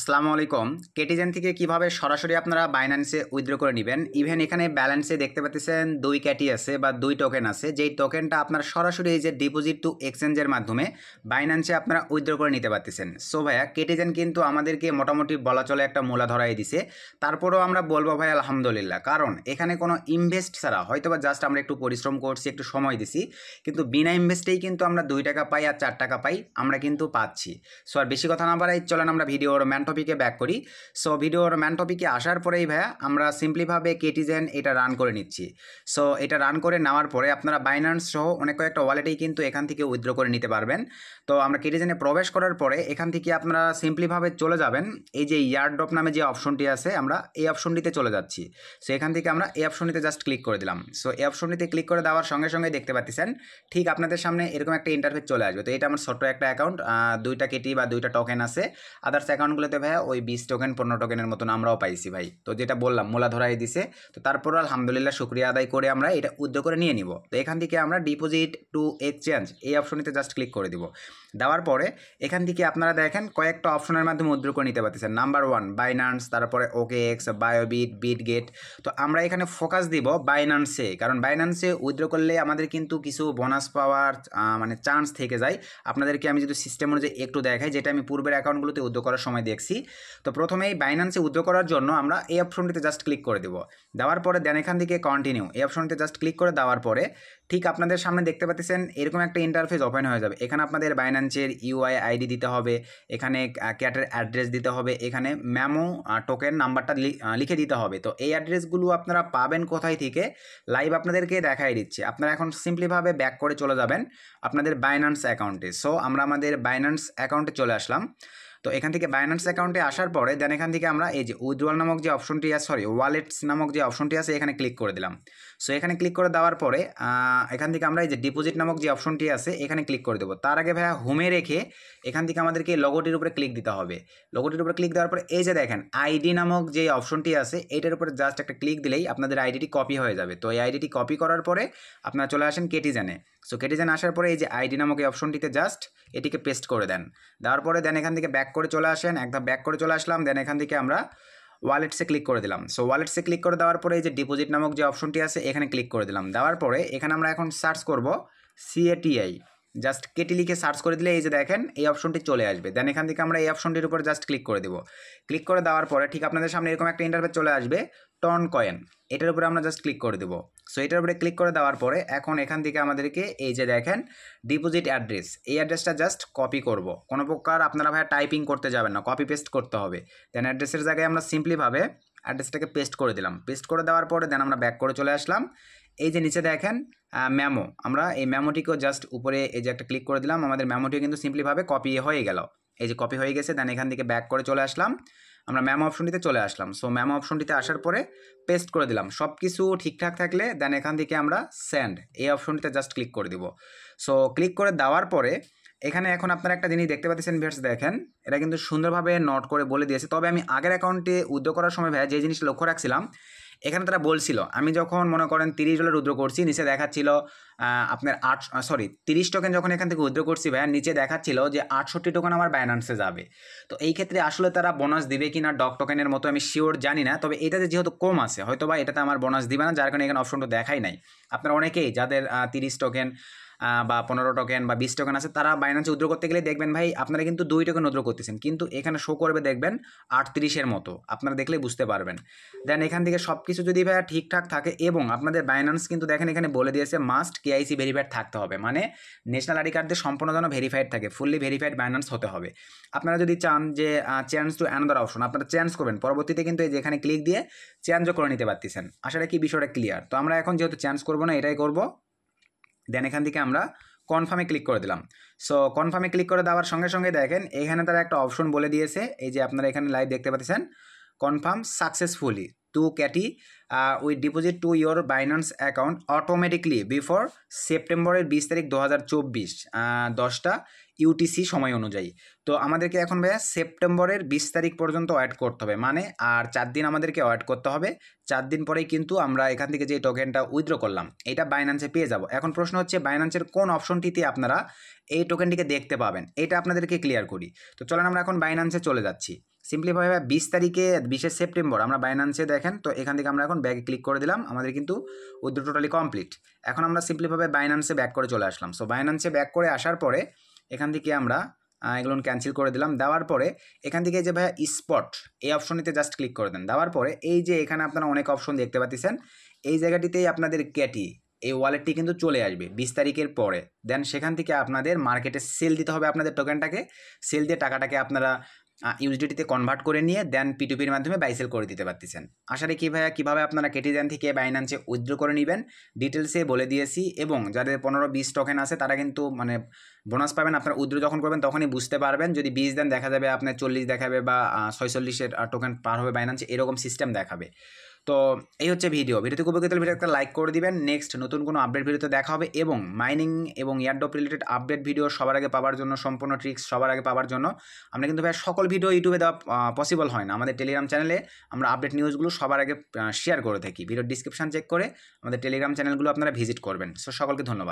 আসসালামু আলাইকুম কেটিজেন থেকে কিভাবে সরাসরি আপনারা বাইন্যান্সে উইথড্র করে নেবেন ইভেন এখানে ব্যালেন্সে দেখতে পাচ্ছেন দুই ক্যাটি আছে বা দুই টোকেন আছে যেই টোকেনটা আপনার সরাসরি এই যে ডিপোজিট টু এক্সচেঞ্জের মাধ্যমে বাইন্যান্সে আপনারা উইথড্র করে নিতে পারতেছেন সো ভাইয়া কেটিজেন কিন্তু আমাদেরকে মোটামুটি বলা চলে একটা মোলা ধরাই দিছে তারপরেও আমরা বলবো ভাই আলহামদুলিল্লাহ কারণ এখানে কোনো ইনভেস্ট ছাড়া হয়তো বা জাস্ট আমরা একটু পরিশ্রম করছি একটু সময় দিছি কিন্তু বিনা ইনভেস্টেই কিন্তু আমরা দুই টাকা পাই আর চার টাকা পাই আমরা কিন্তু পাচ্ছি সো আর বেশি কথা না বাড়াই চলেন আমরা ভিডিওর ম্যান্ট টপিকে ব্যাক করি সো ভিডিওর ম্যান টপিকে আসার পরেই ভাইয়া আমরা সিম্পলিভাবে কেটিজেন এটা রান করে নিচ্ছি সো এটা রান করে নেওয়ার পরে আপনারা বাইন্যান্স সহ অনেক কয়েকটা ওয়ালেটেই কিন্তু এখান থেকে উইথড্র করে নিতে পারবেন তো আমরা কেটিজেনে প্রবেশ করার পরে এখান থেকে আপনারা সিম্পলিভাবে চলে যাবেন এই যে ইয়ারড্রপ নামে যে অপশনটি আছে আমরা এই অপশনটিতে চলে যাচ্ছি সো এখান থেকে আমরা এই অপশনটিতে জাস্ট ক্লিক করে দিলাম সো এই অপশনটিতে ক্লিক করে দেওয়ার সঙ্গে সঙ্গে দেখতে পাচ্ছেন ঠিক আপনাদের সামনে এরকম একটা ইন্টারফেস চলে আসবে তো এটা আমার ছোট্ট একটা অ্যাকাউন্ট দুইটা কেটি বা দুইটা টোকেন আছে আদার্স অ্যাকাউন্টগুলো ভিডিওতে ভাইয়া ওই বিশ টোকেন পনেরো টোকেনের মতন আমরাও পাইছি ভাই তো যেটা বললাম মোলা ধরাই দিছে তো তারপর আলহামদুলিল্লাহ শুক্রিয়া আদায় করে আমরা এটা উদ্যোগ করে নিয়ে নিব তো এখান থেকে আমরা ডিপোজিট টু এক্সচেঞ্জ এই অপশনটিতে জাস্ট ক্লিক করে দিব দেওয়ার পরে এখান থেকে আপনারা দেখেন কয়েকটা অপশনের মাধ্যমে উদ্যোগ করে নিতে পারতেছেন নাম্বার ওয়ান বাইনান্স তারপরে OKX Bybit Bitget তো আমরা এখানে ফোকাস দিব বাইনান্সে কারণ বাইনান্সে উইথড্র করলে আমাদের কিন্তু কিছু বোনাস পাওয়ার মানে চান্স থেকে যায় আপনাদেরকে আমি যদি সিস্টেম অনুযায়ী একটু দেখাই যেটা আমি পূর্বের অ্যাকাউন্টগুলোতে উদ্যোগ করার সময় দিয়ে দেখছি তো প্রথমে এই বাইন্যান্সে উদ্যোগ করার জন্য আমরা এই অপশনটিতে জাস্ট ক্লিক করে দেবো দেওয়ার পরে দেন এখান থেকে কন্টিনিউ এই অপশনটিতে জাস্ট ক্লিক করে দেওয়ার পরে ঠিক আপনাদের সামনে দেখতে পাচ্ছেন এরকম একটা ইন্টারফেস ওপেন হয়ে যাবে এখানে আপনাদের বাইন্যান্সের ইউআই আইডি দিতে হবে এখানে ক্যাটের অ্যাড্রেস দিতে হবে এখানে ম্যামো টোকেন নাম্বারটা লিখে দিতে হবে তো এই অ্যাড্রেসগুলো আপনারা পাবেন কোথায় থেকে লাইভ আপনাদেরকে দেখাই দিচ্ছে আপনারা এখন সিম্পলিভাবে ব্যাক করে চলে যাবেন আপনাদের বাইন্যান্স অ্যাকাউন্টে সো আমরা আমাদের বাইন্যান্স অ্যাকাউন্টে চলে আসলাম তো এখান থেকে বাইন্যান্স অ্যাকাউন্টে আসার পরে দেন এখান থেকে আমরা এই যে উজ্জ্বল নামক যে অপশনটি আছে সরি ওয়ালেটস নামক যে অপশনটি আছে এখানে ক্লিক করে দিলাম সো এখানে ক্লিক করে দেওয়ার পরে এখান থেকে আমরা এই যে ডিপোজিট নামক যে অপশনটি আছে এখানে ক্লিক করে দেবো তার আগে ভাইয়া হোমে রেখে এখান থেকে আমাদেরকে লগোটির উপরে ক্লিক দিতে হবে লগোটির উপরে ক্লিক দেওয়ার পরে এই যে দেখেন আইডি নামক যে অপশনটি আছে এটার উপরে জাস্ট একটা ক্লিক দিলেই আপনাদের আইডিটি কপি হয়ে যাবে তো এই আইডিটি কপি করার পরে আপনারা চলে আসেন কেটিজানে সো কেটিজেন আসার পরে এই যে আইডি নামক এই অপশনটিতে জাস্ট এটিকে পেস্ট করে দেন দেওয়ার পরে দেন এখান থেকে ব্যাক করে চলে আসেন একদম ব্যাক করে চলে আসলাম দেন এখান থেকে আমরা ওয়ালেটসে ক্লিক করে দিলাম সো ওয়ালেটসে ক্লিক করে দেওয়ার পরে এই যে ডিপোজিট নামক যে অপশনটি আছে এখানে ক্লিক করে দিলাম দেওয়ার পরে এখানে আমরা এখন সার্চ করব সিএটিআই জাস্ট কেটি লিখে সার্চ করে দিলে এই যে দেখেন এই অপশনটি চলে আসবে দেন এখান থেকে আমরা এই অপশনটির উপর জাস্ট ক্লিক করে দেবো ক্লিক করে দেওয়ার পরে ঠিক আপনাদের সামনে এরকম একটা ইন্টারভেট চলে আসবে টন কয়েন এটার উপরে আমরা জাস্ট ক্লিক করে দেবো সো এটার উপরে ক্লিক করে দেওয়ার পরে এখন এখান থেকে আমাদেরকে এই যে দেখেন ডিপোজিট অ্যাড্রেস এই অ্যাড্রেসটা জাস্ট কপি করব কোনো প্রকার আপনারা ভাই টাইপিং করতে যাবেন না কপি পেস্ট করতে হবে দেন অ্যাড্রেসের জায়গায় আমরা সিম্পলিভাবে অ্যাড্রেসটাকে পেস্ট করে দিলাম পেস্ট করে দেওয়ার পরে দেন আমরা ব্যাক করে চলে আসলাম এই যে নিচে দেখেন ম্যামো আমরা এই ম্যামোটিকেও জাস্ট উপরে এই যে একটা ক্লিক করে দিলাম আমাদের ম্যামোটিও কিন্তু সিম্পলিভাবে কপি হয়ে গেল এই যে কপি হয়ে গেছে দেন এখান থেকে ব্যাক করে চলে আসলাম আমরা ম্যামো অপশনটিতে চলে আসলাম সো ম্যামো অপশনটিতে আসার পরে পেস্ট করে দিলাম সব কিছু ঠিকঠাক থাকলে দেন এখান থেকে আমরা স্যান্ড এই অপশনটিতে জাস্ট ক্লিক করে দিব সো ক্লিক করে দেওয়ার পরে এখানে এখন আপনারা একটা জিনিস দেখতে পাচ্ছেন ভিয়ার্স দেখেন এটা কিন্তু সুন্দরভাবে নট করে বলে দিয়েছে তবে আমি আগের অ্যাকাউন্টে উদ্যোগ করার সময় ভাই যে জিনিস লক্ষ্য রাখছিলাম এখানে তারা বলছিল আমি যখন মনে করেন তিরিশ ডলার উদ্র করছি নিচে দেখাচ্ছিল আপনার আট সরি তিরিশ টোকেন যখন এখান থেকে উদ্র করছি ভাইয়া নিচে দেখাচ্ছিল যে আটষট্টি টোকেন আমার ব্যানান্সে যাবে তো এই ক্ষেত্রে আসলে তারা বোনাস দিবে কি না ডক টোকেনের মতো আমি শিওর জানি না তবে এটাতে যেহেতু কম আছে হয়তো বা এটাতে আমার বোনাস দিবে না যার কারণে এখানে অপশনটা দেখাই নাই আপনার অনেকেই যাদের তিরিশ টোকেন বা পনেরো টোকেন বা বিশ টোকেন আছে তারা বাইন্যান্সে উদ্রো করতে গেলে দেখবেন ভাই আপনারা কিন্তু দুই টোকেন উদ্রো করতেছেন কিন্তু এখানে শো করবে দেখবেন আটত্রিশের মতো আপনারা দেখলে বুঝতে পারবেন দেন এখান থেকে সব কিছু যদি ভাইয়া ঠিকঠাক থাকে এবং আপনাদের বাইন্যান্স কিন্তু দেখেন এখানে বলে দিয়েছে মাস্ট কেআইসি ভেরিফাইড থাকতে হবে মানে ন্যাশনাল আইডি কার্ড সম্পূর্ণ যেন ভেরিফাইড থাকে ফুললি ভেরিফাইড বাইন্যান্স হতে হবে আপনারা যদি চান যে চেঞ্জ টু অ্যানাদার অপশন আপনারা চেঞ্জ করবেন পরবর্তীতে কিন্তু এই যেখানে ক্লিক দিয়ে চেঞ্জও করে নিতে পারতেছেন আসলে কি বিষয়টা ক্লিয়ার তো আমরা এখন যেহেতু চেঞ্জ করবো না এটাই করবো দেন এখান থেকে আমরা কনফার্মে ক্লিক করে দিলাম সো কনফার্মে ক্লিক করে দেওয়ার সঙ্গে সঙ্গে দেখেন এখানে তারা একটা অপশন বলে দিয়েছে এই যে আপনারা এখানে লাইভ দেখতে পাচ্ছেন confirm successfully to KATI uh, with deposit to your Binance account automatically before সেপ্টেম্বরের বিশ তারিখ দু হাজার চব্বিশ দশটা ইউটিসি সময় অনুযায়ী তো আমাদেরকে এখন ভাইয়া সেপ্টেম্বরের বিশ তারিখ পর্যন্ত ওয়েট করতে হবে মানে আর চার দিন আমাদেরকে ওয়েট করতে হবে চার দিন পরেই কিন্তু আমরা এখান থেকে যে টোকেনটা উইথড্র করলাম এটা বাইন্যান্সে পেয়ে যাব এখন প্রশ্ন হচ্ছে বাইন্যান্সের কোন অপশনটিতে আপনারা এই টোকেনটিকে দেখতে পাবেন এটা আপনাদেরকে ক্লিয়ার করি তো চলেন আমরা এখন বাইন্যান্সে চলে যাচ্ছি সিম্পলিভাবে বিশ তারিখে বিশে সেপ্টেম্বর আমরা বাইনান্সে দেখেন তো এখান থেকে আমরা এখন ব্যাগে ক্লিক করে দিলাম আমাদের কিন্তু উদ্যোগ টোটালি কমপ্লিট এখন আমরা সিম্পলিভাবে বাইনান্সে ব্যাক করে চলে আসলাম সো বাইনান্সে ব্যাক করে আসার পরে এখান থেকে আমরা এগুলো ক্যান্সেল করে দিলাম দেওয়ার পরে এখান থেকে যে ভাইয়া স্পট এই অপশনটিতে জাস্ট ক্লিক করে দেন দেওয়ার পরে এই যে এখানে আপনারা অনেক অপশন দেখতে পাচ্ছেন এই জায়গাটিতেই আপনাদের ক্যাটি এই ওয়ালেটটি কিন্তু চলে আসবে বিশ তারিখের পরে দেন সেখান থেকে আপনাদের মার্কেটে সেল দিতে হবে আপনাদের টোকেনটাকে সেল দিয়ে টাকাটাকে আপনারা ইউজডিটিতে কনভার্ট করে নিয়ে দেন পিটুপির মাধ্যমে বাইসেল করে দিতে পারতেছেন আশা রাখি ভাইয়া কীভাবে আপনারা দেন থেকে বাইনান্সে উইথড্র করে নেবেন ডিটেলসে বলে দিয়েছি এবং যাদের পনেরো বিশ টোকেন আছে তারা কিন্তু মানে বোনাস পাবেন আপনার উইথড্র যখন করবেন তখনই বুঝতে পারবেন যদি বিশ দেন দেখা যাবে আপনার চল্লিশ দেখাবে বা ছয়চল্লিশের টোকেন পার হবে বাইনান্সে এরকম সিস্টেম দেখাবে তো এই হচ্ছে ভিডিও ভিডিওতে খুব তাহলে ভিডিও একটা লাইক করে দিবেন নেক্সট নতুন কোনো আপডেট ভিডিওতে দেখা হবে এবং মাইনিং এবং ইয়ারডপ রিলেটেড আপডেট ভিডিও সবার আগে পাওয়ার জন্য সম্পূর্ণ ট্রিক্স সবার আগে পাওয়ার জন্য আমরা কিন্তু ভাই সকল ভিডিও ইউটিউবে দেওয়া পসিবল হয় না আমাদের টেলিগ্রাম চ্যানেলে আমরা আপডেট নিউজগুলো সবার আগে শেয়ার করে থাকি ভিডিও ডিসক্রিপশান চেক করে আমাদের টেলিগ্রাম চ্যানেলগুলো আপনারা ভিজিট করবেন সো সকলকে ধন্যবাদ